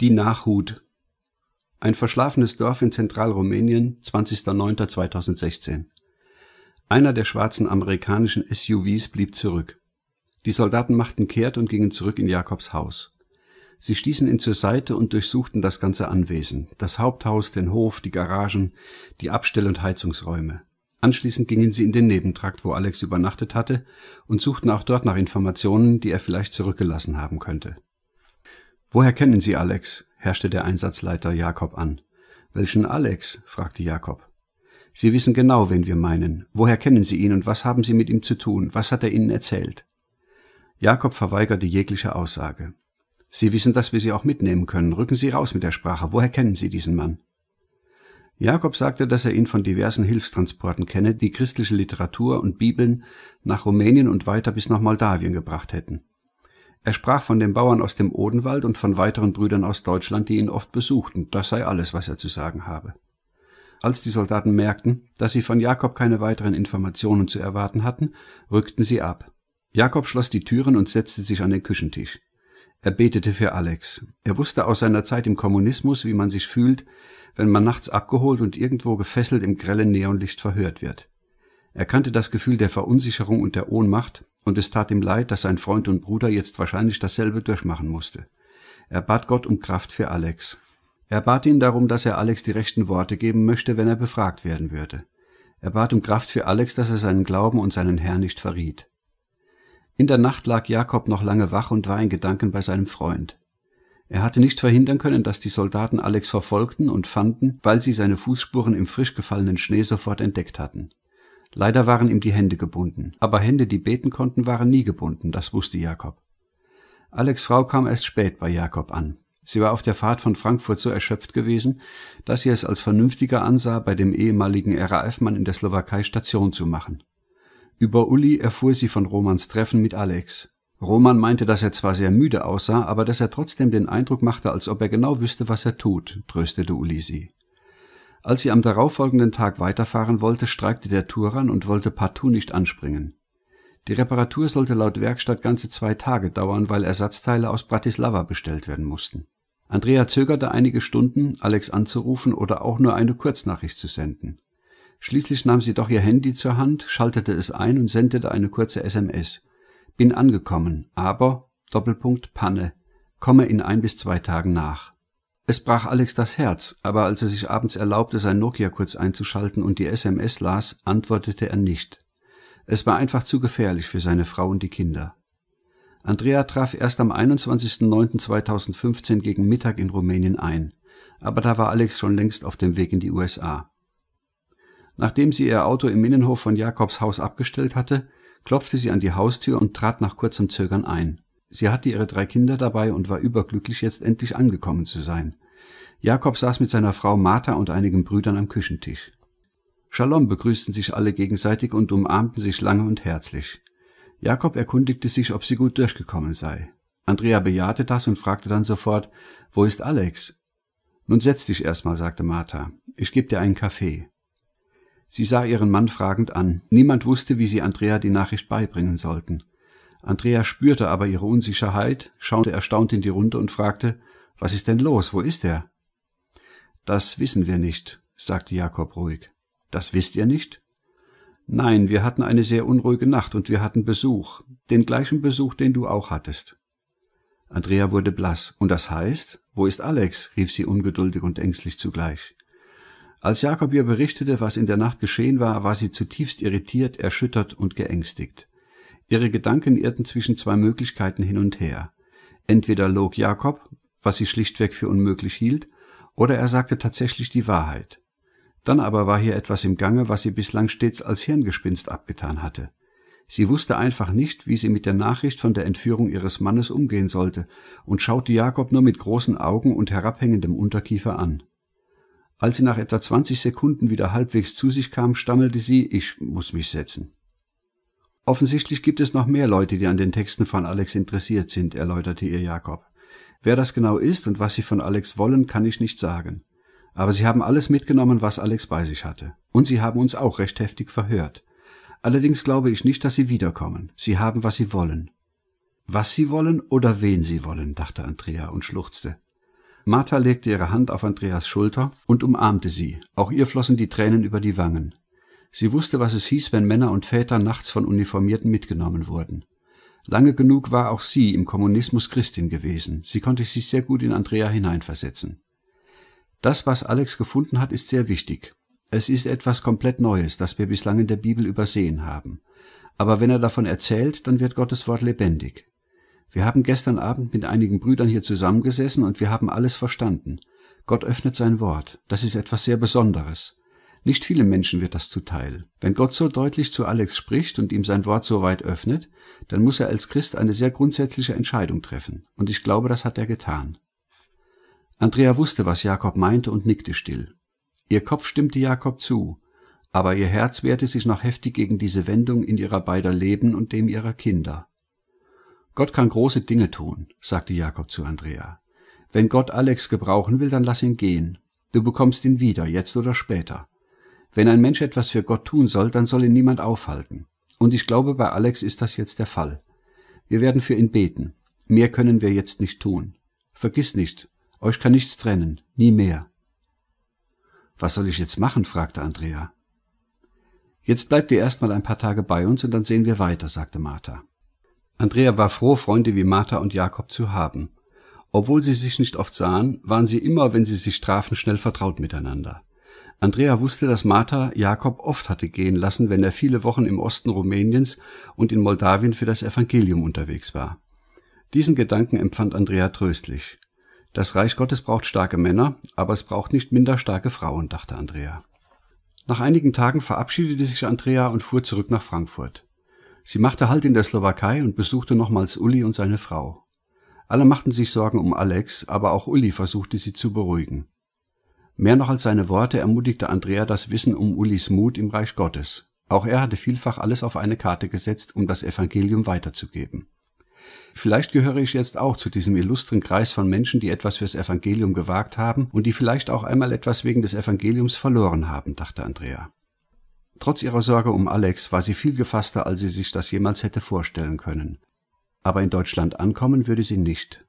Die Nachhut. Ein verschlafenes Dorf in Zentralrumänien, 20.09.2016. Einer der schwarzen amerikanischen SUVs blieb zurück. Die Soldaten machten kehrt und gingen zurück in Jakobs Haus. Sie stießen ihn zur Seite und durchsuchten das ganze Anwesen, das Haupthaus, den Hof, die Garagen, die Abstell- und Heizungsräume. Anschließend gingen sie in den Nebentrakt, wo Alex übernachtet hatte, und suchten auch dort nach Informationen, die er vielleicht zurückgelassen haben könnte. Woher kennen Sie Alex? herrschte der Einsatzleiter Jakob an. Welchen Alex? fragte Jakob. Sie wissen genau, wen wir meinen. Woher kennen Sie ihn und was haben Sie mit ihm zu tun? Was hat er Ihnen erzählt? Jakob verweigerte jegliche Aussage. Sie wissen, dass wir Sie auch mitnehmen können. Rücken Sie raus mit der Sprache. Woher kennen Sie diesen Mann? Jakob sagte, dass er ihn von diversen Hilfstransporten kenne, die christliche Literatur und Bibeln nach Rumänien und weiter bis nach Moldawien gebracht hätten. Er sprach von den Bauern aus dem Odenwald und von weiteren Brüdern aus Deutschland, die ihn oft besuchten, das sei alles, was er zu sagen habe. Als die Soldaten merkten, dass sie von Jakob keine weiteren Informationen zu erwarten hatten, rückten sie ab. Jakob schloss die Türen und setzte sich an den Küchentisch. Er betete für Alex. Er wusste aus seiner Zeit im Kommunismus, wie man sich fühlt, wenn man nachts abgeholt und irgendwo gefesselt im grellen Neonlicht verhört wird. Er kannte das Gefühl der Verunsicherung und der Ohnmacht, und es tat ihm leid, dass sein Freund und Bruder jetzt wahrscheinlich dasselbe durchmachen musste. Er bat Gott um Kraft für Alex. Er bat ihn darum, dass er Alex die rechten Worte geben möchte, wenn er befragt werden würde. Er bat um Kraft für Alex, dass er seinen Glauben und seinen Herrn nicht verriet. In der Nacht lag Jakob noch lange wach und war in Gedanken bei seinem Freund. Er hatte nicht verhindern können, dass die Soldaten Alex verfolgten und fanden, weil sie seine Fußspuren im frisch gefallenen Schnee sofort entdeckt hatten. Leider waren ihm die Hände gebunden, aber Hände, die beten konnten, waren nie gebunden, das wusste Jakob. Alex Frau kam erst spät bei Jakob an. Sie war auf der Fahrt von Frankfurt so erschöpft gewesen, dass sie es als vernünftiger ansah, bei dem ehemaligen RAF-Mann in der Slowakei Station zu machen. Über Uli erfuhr sie von Romans Treffen mit Alex. Roman meinte, dass er zwar sehr müde aussah, aber dass er trotzdem den Eindruck machte, als ob er genau wüsste, was er tut, tröstete Uli sie. Als sie am darauffolgenden Tag weiterfahren wollte, streikte der Turan und wollte partout nicht anspringen. Die Reparatur sollte laut Werkstatt ganze zwei Tage dauern, weil Ersatzteile aus Bratislava bestellt werden mussten. Andrea zögerte einige Stunden, Alex anzurufen oder auch nur eine Kurznachricht zu senden. Schließlich nahm sie doch ihr Handy zur Hand, schaltete es ein und sendete eine kurze SMS. Bin angekommen, aber Doppelpunkt Panne. Komme in ein bis zwei Tagen nach. Es brach Alex das Herz, aber als er sich abends erlaubte, sein Nokia kurz einzuschalten und die SMS las, antwortete er nicht. Es war einfach zu gefährlich für seine Frau und die Kinder. Andrea traf erst am 21.09.2015 gegen Mittag in Rumänien ein, aber da war Alex schon längst auf dem Weg in die USA. Nachdem sie ihr Auto im Innenhof von Jakobs Haus abgestellt hatte, klopfte sie an die Haustür und trat nach kurzem Zögern ein. Sie hatte ihre drei Kinder dabei und war überglücklich, jetzt endlich angekommen zu sein. Jakob saß mit seiner Frau Martha und einigen Brüdern am Küchentisch. Shalom begrüßten sich alle gegenseitig und umarmten sich lange und herzlich. Jakob erkundigte sich, ob sie gut durchgekommen sei. Andrea bejahte das und fragte dann sofort, wo ist Alex? Nun setz dich erstmal, sagte Martha. Ich gebe dir einen Kaffee. Sie sah ihren Mann fragend an. Niemand wusste, wie sie Andrea die Nachricht beibringen sollten. Andrea spürte aber ihre Unsicherheit, schaute erstaunt in die Runde und fragte, was ist denn los? Wo ist er? Das wissen wir nicht, sagte Jakob ruhig. Das wisst ihr nicht? Nein, wir hatten eine sehr unruhige Nacht und wir hatten Besuch, den gleichen Besuch, den du auch hattest. Andrea wurde blass. Und das heißt, wo ist Alex? rief sie ungeduldig und ängstlich zugleich. Als Jakob ihr berichtete, was in der Nacht geschehen war, war sie zutiefst irritiert, erschüttert und geängstigt. Ihre Gedanken irrten zwischen zwei Möglichkeiten hin und her. Entweder log Jakob, was sie schlichtweg für unmöglich hielt, oder er sagte tatsächlich die Wahrheit. Dann aber war hier etwas im Gange, was sie bislang stets als Hirngespinst abgetan hatte. Sie wusste einfach nicht, wie sie mit der Nachricht von der Entführung ihres Mannes umgehen sollte und schaute Jakob nur mit großen Augen und herabhängendem Unterkiefer an. Als sie nach etwa 20 Sekunden wieder halbwegs zu sich kam, stammelte sie, ich muss mich setzen. Offensichtlich gibt es noch mehr Leute, die an den Texten von Alex interessiert sind, erläuterte ihr Jakob. Wer das genau ist und was sie von Alex wollen, kann ich nicht sagen. Aber sie haben alles mitgenommen, was Alex bei sich hatte. Und sie haben uns auch recht heftig verhört. Allerdings glaube ich nicht, dass sie wiederkommen. Sie haben, was sie wollen. Was sie wollen oder wen sie wollen, dachte Andrea und schluchzte. Martha legte ihre Hand auf Andreas Schulter und umarmte sie. Auch ihr flossen die Tränen über die Wangen. Sie wusste, was es hieß, wenn Männer und Väter nachts von Uniformierten mitgenommen wurden. Lange genug war auch sie im Kommunismus Christin gewesen. Sie konnte sich sehr gut in Andrea hineinversetzen. Das, was Alex gefunden hat, ist sehr wichtig. Es ist etwas komplett Neues, das wir bislang in der Bibel übersehen haben. Aber wenn er davon erzählt, dann wird Gottes Wort lebendig. Wir haben gestern Abend mit einigen Brüdern hier zusammengesessen und wir haben alles verstanden. Gott öffnet sein Wort. Das ist etwas sehr Besonderes. Nicht vielen Menschen wird das zuteil. Wenn Gott so deutlich zu Alex spricht und ihm sein Wort so weit öffnet, dann muss er als Christ eine sehr grundsätzliche Entscheidung treffen. Und ich glaube, das hat er getan. Andrea wusste, was Jakob meinte und nickte still. Ihr Kopf stimmte Jakob zu, aber ihr Herz wehrte sich noch heftig gegen diese Wendung in ihrer beider Leben und dem ihrer Kinder. Gott kann große Dinge tun, sagte Jakob zu Andrea. Wenn Gott Alex gebrauchen will, dann lass ihn gehen. Du bekommst ihn wieder, jetzt oder später. Wenn ein Mensch etwas für Gott tun soll, dann soll ihn niemand aufhalten. Und ich glaube, bei Alex ist das jetzt der Fall. Wir werden für ihn beten. Mehr können wir jetzt nicht tun. Vergiss nicht, euch kann nichts trennen, nie mehr. Was soll ich jetzt machen? fragte Andrea. Jetzt bleibt ihr erstmal ein paar Tage bei uns und dann sehen wir weiter, sagte Martha. Andrea war froh, Freunde wie Martha und Jakob zu haben. Obwohl sie sich nicht oft sahen, waren sie immer, wenn sie sich trafen, schnell vertraut miteinander. Andrea wusste, dass Martha Jakob oft hatte gehen lassen, wenn er viele Wochen im Osten Rumäniens und in Moldawien für das Evangelium unterwegs war. Diesen Gedanken empfand Andrea tröstlich. Das Reich Gottes braucht starke Männer, aber es braucht nicht minder starke Frauen, dachte Andrea. Nach einigen Tagen verabschiedete sich Andrea und fuhr zurück nach Frankfurt. Sie machte Halt in der Slowakei und besuchte nochmals Uli und seine Frau. Alle machten sich Sorgen um Alex, aber auch Uli versuchte sie zu beruhigen. Mehr noch als seine Worte ermutigte Andrea das Wissen um Ulis Mut im Reich Gottes. Auch er hatte vielfach alles auf eine Karte gesetzt, um das Evangelium weiterzugeben. Vielleicht gehöre ich jetzt auch zu diesem illustren Kreis von Menschen, die etwas fürs Evangelium gewagt haben und die vielleicht auch einmal etwas wegen des Evangeliums verloren haben, dachte Andrea. Trotz ihrer Sorge um Alex war sie viel gefasster, als sie sich das jemals hätte vorstellen können. Aber in Deutschland ankommen würde sie nicht.